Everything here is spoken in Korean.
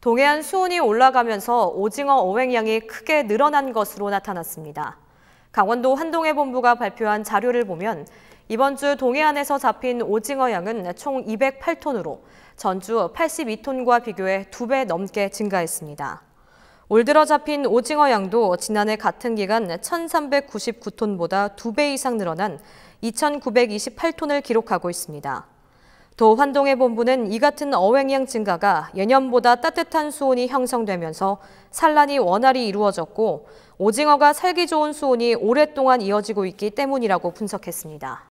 동해안 수온이 올라가면서 오징어 어획량이 크게 늘어난 것으로 나타났습니다. 강원도 한동해 본부가 발표한 자료를 보면 이번 주 동해안에서 잡힌 오징어 양은 총 208톤으로 전주 82톤과 비교해 2배 넘게 증가했습니다. 올 들어 잡힌 오징어 양도 지난해 같은 기간 1,399톤보다 2배 이상 늘어난 2,928톤을 기록하고 있습니다. 도 환동회 본부는 이 같은 어획량 증가가 예년보다 따뜻한 수온이 형성되면서 산란이 원활히 이루어졌고 오징어가 살기 좋은 수온이 오랫동안 이어지고 있기 때문이라고 분석했습니다.